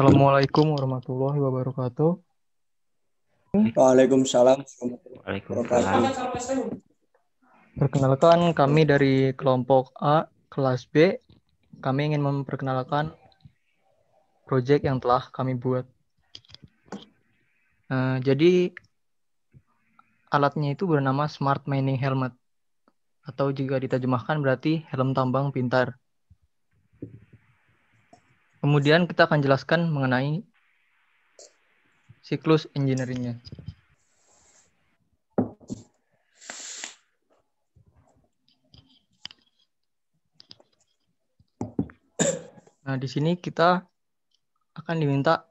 Assalamualaikum warahmatullahi wabarakatuh. Waalaikumsalam. Waalaikumsalam. Perkenalkan kami dari kelompok A kelas B. Kami ingin memperkenalkan proyek yang telah kami buat. Uh, jadi alatnya itu bernama Smart Mining Helmet atau juga diterjemahkan berarti helm tambang pintar. Kemudian kita akan jelaskan mengenai siklus engineeringnya. Nah, di sini kita akan diminta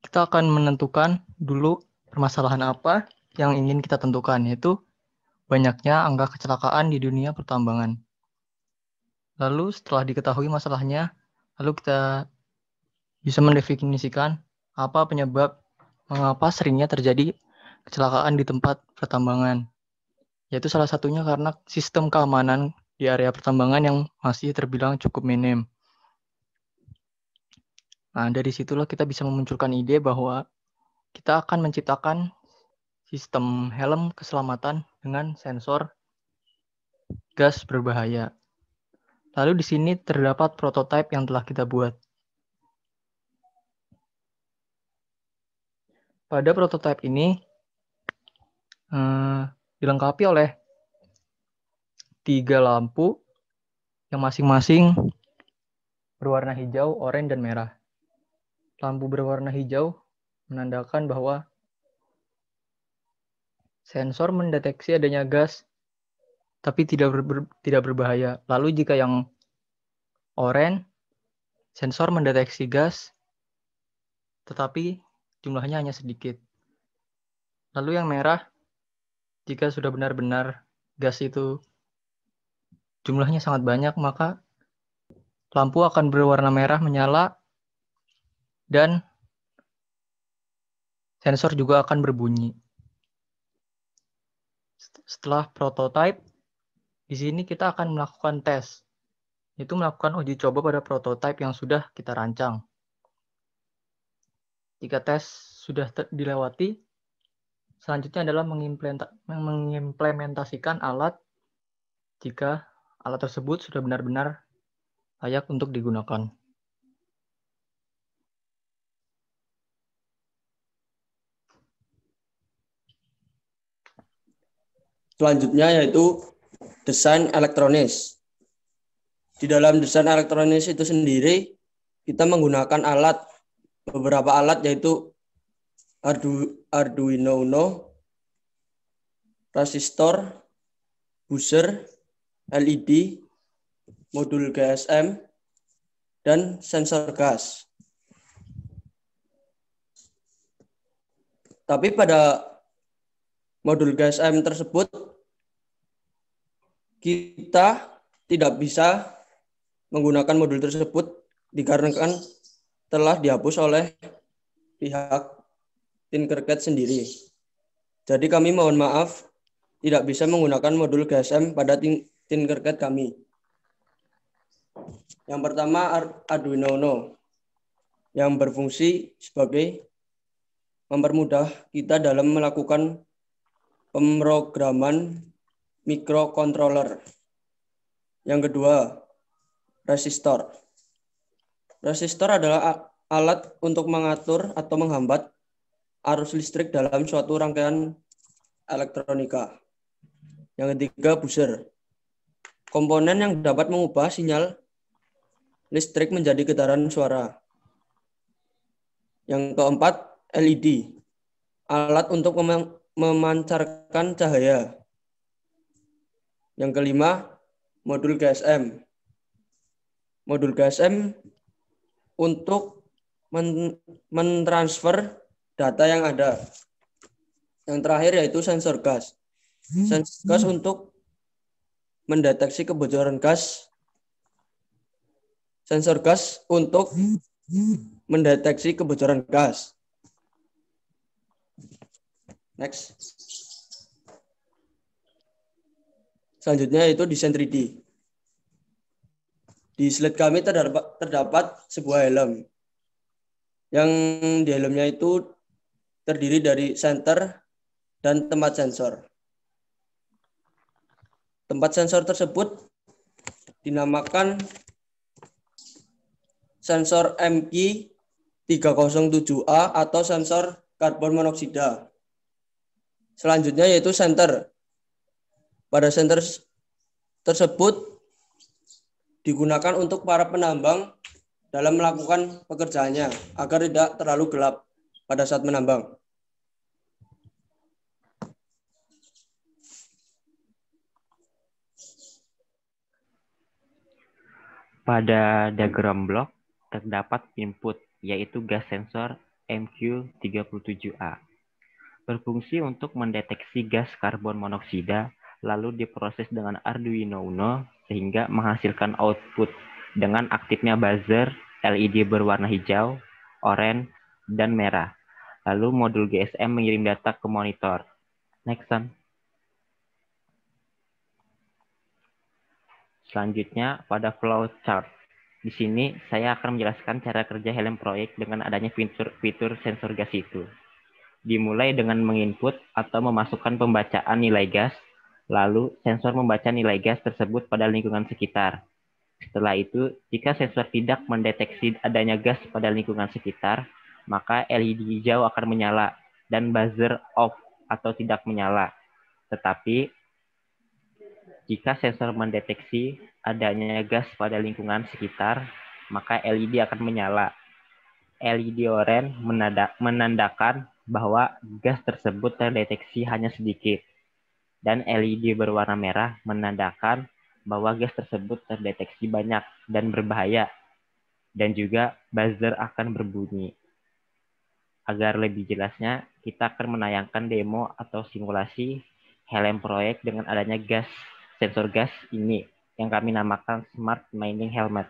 kita akan menentukan dulu permasalahan apa yang ingin kita tentukan yaitu banyaknya angka kecelakaan di dunia pertambangan. Lalu setelah diketahui masalahnya, Lalu kita bisa mendefinisikan apa penyebab mengapa seringnya terjadi kecelakaan di tempat pertambangan. Yaitu salah satunya karena sistem keamanan di area pertambangan yang masih terbilang cukup minim. Nah, dari situlah kita bisa memunculkan ide bahwa kita akan menciptakan sistem helm keselamatan dengan sensor gas berbahaya. Lalu di sini terdapat prototipe yang telah kita buat. Pada prototipe ini eh, dilengkapi oleh tiga lampu yang masing-masing berwarna hijau, oranye, dan merah. Lampu berwarna hijau menandakan bahwa sensor mendeteksi adanya gas tapi tidak ber, ber, tidak berbahaya. Lalu jika yang oranye sensor mendeteksi gas tetapi jumlahnya hanya sedikit. Lalu yang merah jika sudah benar-benar gas itu jumlahnya sangat banyak maka lampu akan berwarna merah menyala dan sensor juga akan berbunyi. Setelah prototipe di sini kita akan melakukan tes, yaitu melakukan uji coba pada prototipe yang sudah kita rancang. Jika tes sudah dilewati, selanjutnya adalah mengimplementasikan alat jika alat tersebut sudah benar-benar layak untuk digunakan. Selanjutnya yaitu desain elektronis. Di dalam desain elektronis itu sendiri kita menggunakan alat beberapa alat yaitu Ardu, Arduino Uno, resistor, buzzer, LED, modul GSM, dan sensor gas. Tapi pada modul GSM tersebut kita tidak bisa menggunakan modul tersebut dikarenakan telah dihapus oleh pihak Tinkercad sendiri. Jadi kami mohon maaf tidak bisa menggunakan modul GSM pada Tinkercad kami. Yang pertama Arduino Uno yang berfungsi sebagai mempermudah kita dalam melakukan pemrograman mikrokontroler, Yang kedua, resistor. Resistor adalah alat untuk mengatur atau menghambat arus listrik dalam suatu rangkaian elektronika. Yang ketiga, buzzer. Komponen yang dapat mengubah sinyal listrik menjadi getaran suara. Yang keempat, LED. Alat untuk memancarkan cahaya. Yang kelima, modul GSM. Modul GSM untuk mentransfer data yang ada. Yang terakhir yaitu sensor gas. Hmm. Sensor gas hmm. untuk mendeteksi kebocoran gas. Sensor gas untuk hmm. mendeteksi kebocoran gas. Next. Selanjutnya yaitu desain 3D. Di slide kami terdapat, terdapat sebuah helm. Yang di helmnya itu terdiri dari center dan tempat sensor. Tempat sensor tersebut dinamakan sensor MQ 307A atau sensor karbon monoksida. Selanjutnya yaitu center pada senter tersebut digunakan untuk para penambang dalam melakukan pekerjaannya agar tidak terlalu gelap pada saat menambang. Pada diagram blok terdapat input yaitu gas sensor MQ37A. Berfungsi untuk mendeteksi gas karbon monoksida lalu diproses dengan Arduino Uno sehingga menghasilkan output dengan aktifnya buzzer, LED berwarna hijau, oranye, dan merah. Lalu modul GSM mengirim data ke monitor. Next, time. Selanjutnya pada flowchart. Di sini saya akan menjelaskan cara kerja helm proyek dengan adanya fitur, fitur sensor gas itu. Dimulai dengan menginput atau memasukkan pembacaan nilai gas Lalu, sensor membaca nilai gas tersebut pada lingkungan sekitar. Setelah itu, jika sensor tidak mendeteksi adanya gas pada lingkungan sekitar, maka LED hijau akan menyala dan buzzer off atau tidak menyala. Tetapi, jika sensor mendeteksi adanya gas pada lingkungan sekitar, maka LED akan menyala. LED oranye menandakan bahwa gas tersebut terdeteksi hanya sedikit dan LED berwarna merah menandakan bahwa gas tersebut terdeteksi banyak dan berbahaya, dan juga buzzer akan berbunyi. Agar lebih jelasnya, kita akan menayangkan demo atau simulasi helm proyek dengan adanya gas sensor gas ini yang kami namakan Smart Mining Helmet.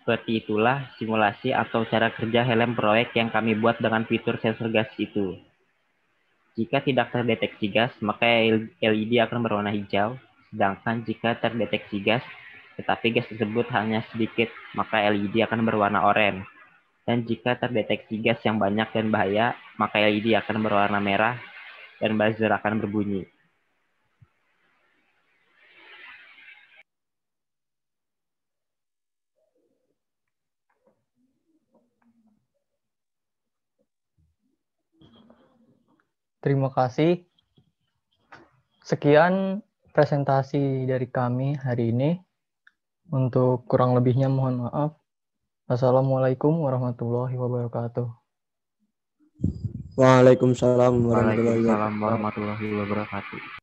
Seperti itulah simulasi atau cara kerja helm proyek yang kami buat dengan fitur sensor gas itu. Jika tidak terdeteksi gas, maka LED akan berwarna hijau. Sedangkan jika terdeteksi gas, tetapi gas tersebut hanya sedikit, maka LED akan berwarna oranye. Dan jika terdeteksi gas yang banyak dan bahaya, maka LED akan berwarna merah dan buzzer akan berbunyi. Terima kasih. Sekian presentasi dari kami hari ini. Untuk kurang lebihnya mohon maaf. Assalamualaikum warahmatullahi wabarakatuh. Waalaikumsalam warahmatullahi wabarakatuh.